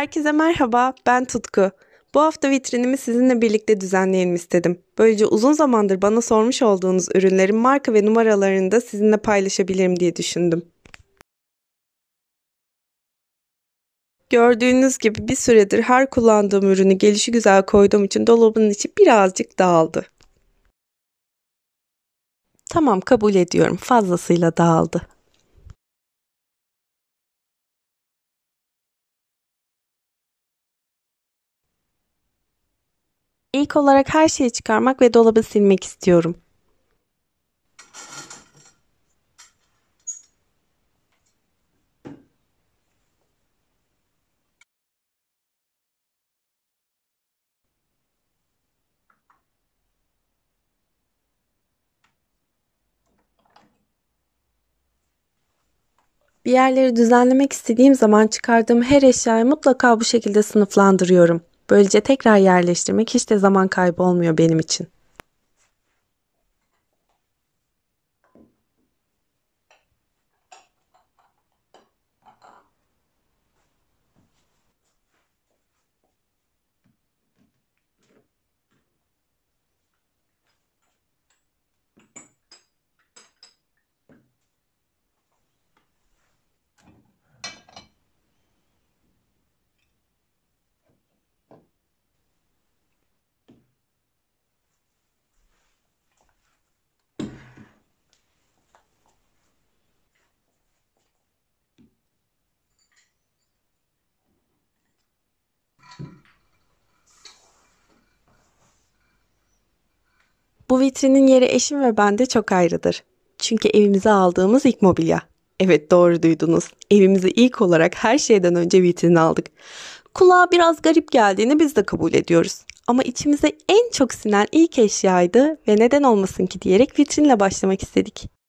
Herkese merhaba, ben Tutku. Bu hafta vitrinimi sizinle birlikte düzenleyelim istedim. Böylece uzun zamandır bana sormuş olduğunuz ürünlerin marka ve numaralarını da sizinle paylaşabilirim diye düşündüm. Gördüğünüz gibi bir süredir her kullandığım ürünü gelişi güzel koyduğum için dolabının içi birazcık dağıldı. Tamam kabul ediyorum fazlasıyla dağıldı. İlk olarak her şeyi çıkarmak ve dolabı silmek istiyorum. Bir yerleri düzenlemek istediğim zaman çıkardığım her eşyayı mutlaka bu şekilde sınıflandırıyorum. Böylece tekrar yerleştirmek hiç de zaman kaybı olmuyor benim için. Bu vitrinin yeri eşim ve bende çok ayrıdır. Çünkü evimize aldığımız ilk mobilya. Evet doğru duydunuz. Evimizi ilk olarak her şeyden önce vitrine aldık. Kulağa biraz garip geldiğini biz de kabul ediyoruz. Ama içimize en çok sinen ilk eşyaydı ve neden olmasın ki diyerek vitrinle başlamak istedik.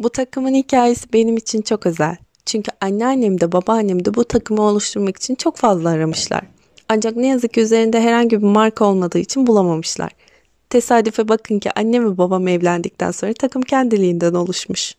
Bu takımın hikayesi benim için çok özel. Çünkü anneannem de babaannem de bu takımı oluşturmak için çok fazla aramışlar. Ancak ne yazık ki üzerinde herhangi bir marka olmadığı için bulamamışlar. Tesadüfe bakın ki annem ve babam evlendikten sonra takım kendiliğinden oluşmuş.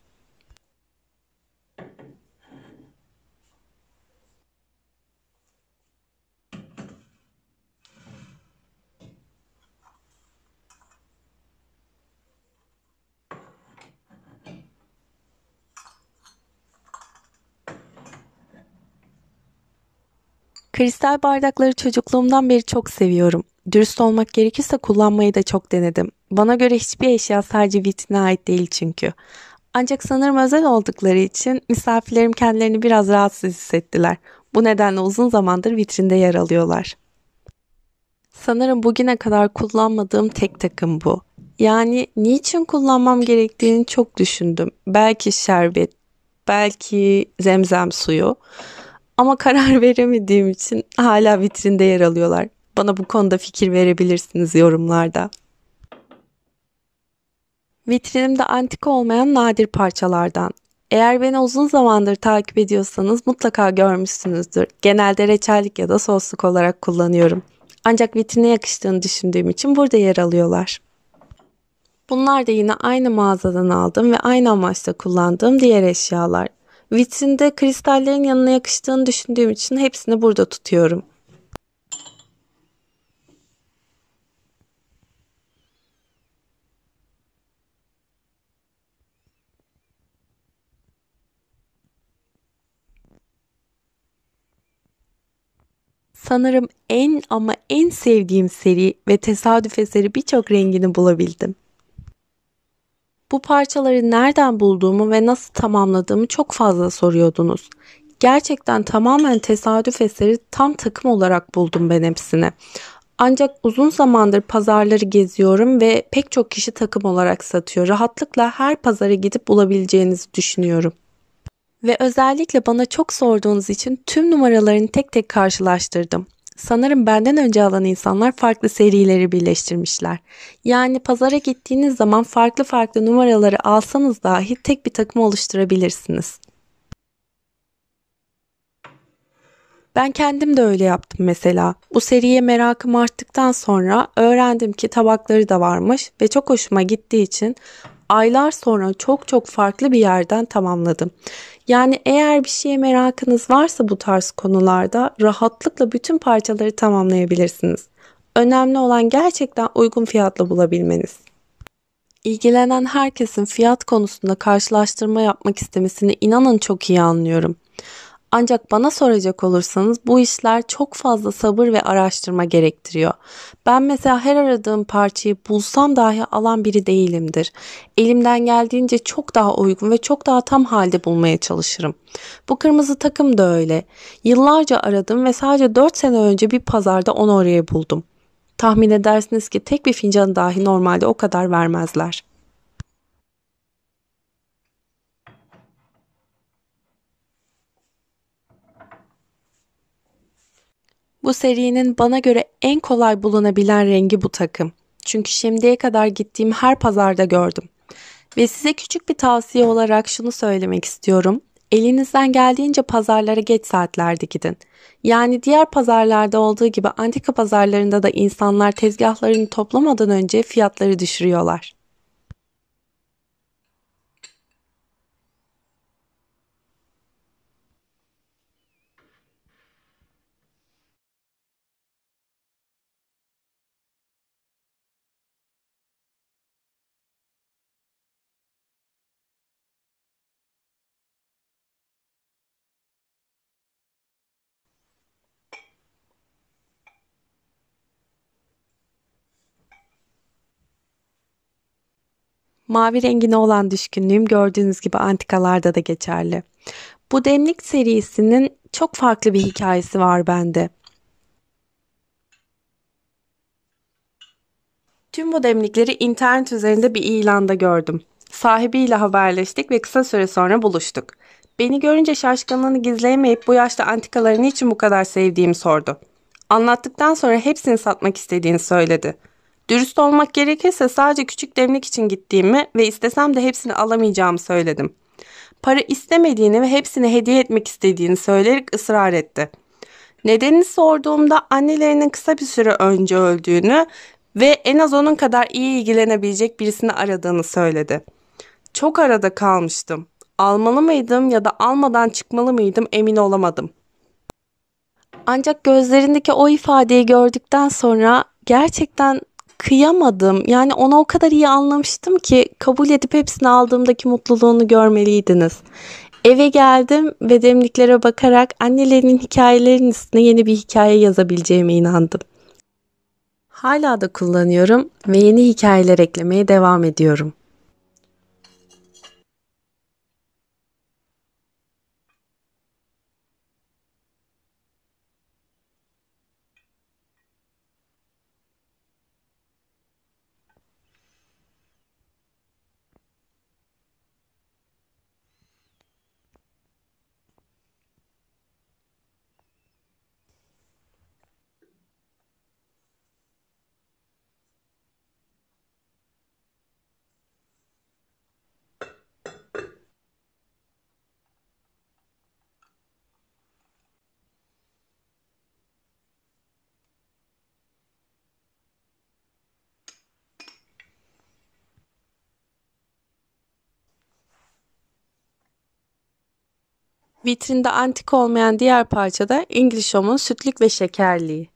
Kristal bardakları çocukluğumdan beri çok seviyorum. Dürüst olmak gerekirse kullanmayı da çok denedim. Bana göre hiçbir eşya sadece vitrine ait değil çünkü. Ancak sanırım özel oldukları için misafirlerim kendilerini biraz rahatsız hissettiler. Bu nedenle uzun zamandır vitrinde yer alıyorlar. Sanırım bugüne kadar kullanmadığım tek takım bu. Yani niçin kullanmam gerektiğini çok düşündüm. Belki şerbet, belki zemzem suyu. Ama karar veremediğim için hala vitrinde yer alıyorlar. Bana bu konuda fikir verebilirsiniz yorumlarda. Vitrinimde antika olmayan nadir parçalardan. Eğer beni uzun zamandır takip ediyorsanız mutlaka görmüşsünüzdür. Genelde reçellik ya da sosluk olarak kullanıyorum. Ancak vitrine yakıştığını düşündüğüm için burada yer alıyorlar. Bunlar da yine aynı mağazadan aldığım ve aynı amaçla kullandığım diğer eşyalar. Vitrinde kristallerin yanına yakıştığını düşündüğüm için hepsini burada tutuyorum. Sanırım en ama en sevdiğim seri ve tesadüf eseri birçok rengini bulabildim. Bu parçaları nereden bulduğumu ve nasıl tamamladığımı çok fazla soruyordunuz. Gerçekten tamamen tesadüf eseri tam takım olarak buldum ben hepsini. Ancak uzun zamandır pazarları geziyorum ve pek çok kişi takım olarak satıyor. Rahatlıkla her pazara gidip bulabileceğinizi düşünüyorum. Ve özellikle bana çok sorduğunuz için tüm numaralarını tek tek karşılaştırdım. Sanırım benden önce alan insanlar farklı serileri birleştirmişler. Yani pazara gittiğiniz zaman farklı farklı numaraları alsanız dahi tek bir takım oluşturabilirsiniz. Ben kendim de öyle yaptım mesela. Bu seriye merakım arttıktan sonra öğrendim ki tabakları da varmış ve çok hoşuma gittiği için aylar sonra çok çok farklı bir yerden tamamladım. Yani eğer bir şeye merakınız varsa bu tarz konularda rahatlıkla bütün parçaları tamamlayabilirsiniz. Önemli olan gerçekten uygun fiyatla bulabilmeniz. İlgilenen herkesin fiyat konusunda karşılaştırma yapmak istemesini inanın çok iyi anlıyorum. Ancak bana soracak olursanız bu işler çok fazla sabır ve araştırma gerektiriyor. Ben mesela her aradığım parçayı bulsam dahi alan biri değilimdir. Elimden geldiğince çok daha uygun ve çok daha tam halde bulmaya çalışırım. Bu kırmızı takım da öyle. Yıllarca aradım ve sadece 4 sene önce bir pazarda onu oraya buldum. Tahmin edersiniz ki tek bir fincanı dahi normalde o kadar vermezler. Bu serinin bana göre en kolay bulunabilen rengi bu takım. Çünkü şimdiye kadar gittiğim her pazarda gördüm. Ve size küçük bir tavsiye olarak şunu söylemek istiyorum. Elinizden geldiğince pazarlara geç saatlerde gidin. Yani diğer pazarlarda olduğu gibi antika pazarlarında da insanlar tezgahlarını toplamadan önce fiyatları düşürüyorlar. Mavi rengine olan düşkünlüğüm gördüğünüz gibi antikalarda da geçerli. Bu demlik serisinin çok farklı bir hikayesi var bende. Tüm bu demlikleri internet üzerinde bir ilanda gördüm. Sahibiyle haberleştik ve kısa süre sonra buluştuk. Beni görünce şaşkınlığını gizleyemeyip bu yaşta antikaları niçin bu kadar sevdiğimi sordu. Anlattıktan sonra hepsini satmak istediğini söyledi. Dürüst olmak gerekirse sadece küçük demlik için gittiğimi ve istesem de hepsini alamayacağımı söyledim. Para istemediğini ve hepsini hediye etmek istediğini söyleyerek ısrar etti. Nedenini sorduğumda annelerinin kısa bir süre önce öldüğünü ve en az onun kadar iyi ilgilenebilecek birisini aradığını söyledi. Çok arada kalmıştım. Almalı mıydım ya da almadan çıkmalı mıydım emin olamadım. Ancak gözlerindeki o ifadeyi gördükten sonra gerçekten kıyamadım. Yani onu o kadar iyi anlamıştım ki kabul edip hepsini aldığımdaki mutluluğunu görmeliydiniz. Eve geldim ve demliklere bakarak annelerinin hikayelerinin üstüne yeni bir hikaye yazabileceğime inandım. Hala da kullanıyorum ve yeni hikayeler eklemeye devam ediyorum. Vitrinde antik olmayan diğer parça da English Home'un sütlük ve şekerliği.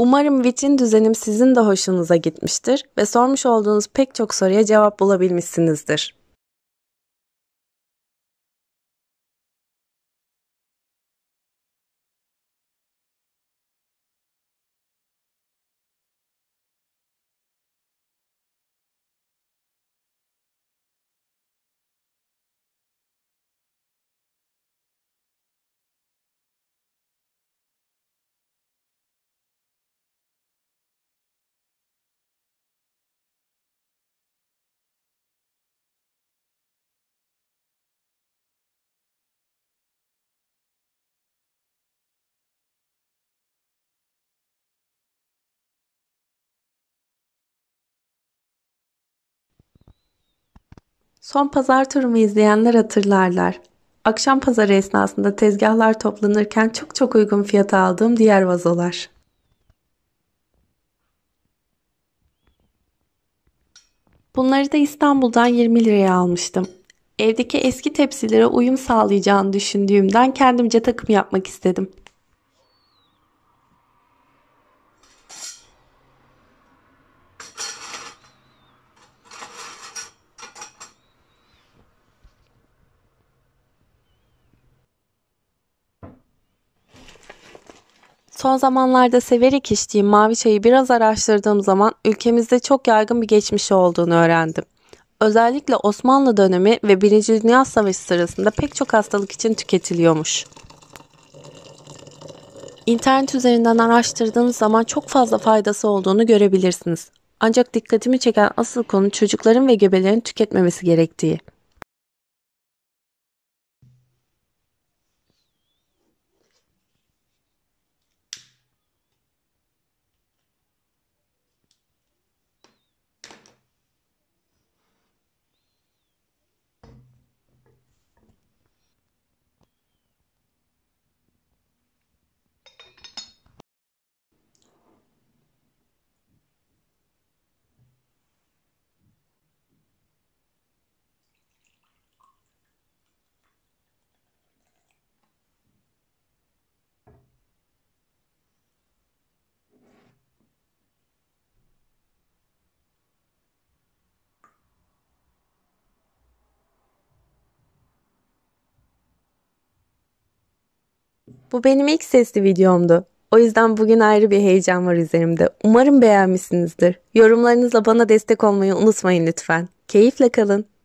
Umarım Vit'in düzenim sizin de hoşunuza gitmiştir ve sormuş olduğunuz pek çok soruya cevap bulabilmişsinizdir. Son pazar turumu izleyenler hatırlarlar. Akşam pazarı esnasında tezgahlar toplanırken çok çok uygun fiyata aldığım diğer vazolar. Bunları da İstanbul'dan 20 liraya almıştım. Evdeki eski tepsilere uyum sağlayacağını düşündüğümden kendimce takım yapmak istedim. Son zamanlarda severek içtiğim mavi çayı biraz araştırdığım zaman ülkemizde çok yaygın bir geçmişi olduğunu öğrendim. Özellikle Osmanlı dönemi ve Birinci Dünya Savaşı sırasında pek çok hastalık için tüketiliyormuş. İnternet üzerinden araştırdığınız zaman çok fazla faydası olduğunu görebilirsiniz. Ancak dikkatimi çeken asıl konu çocukların ve gebelerin tüketmemesi gerektiği. Bu benim ilk sesli videomdu. O yüzden bugün ayrı bir heyecan var üzerimde. Umarım beğenmişsinizdir. Yorumlarınızla bana destek olmayı unutmayın lütfen. Keyifle kalın.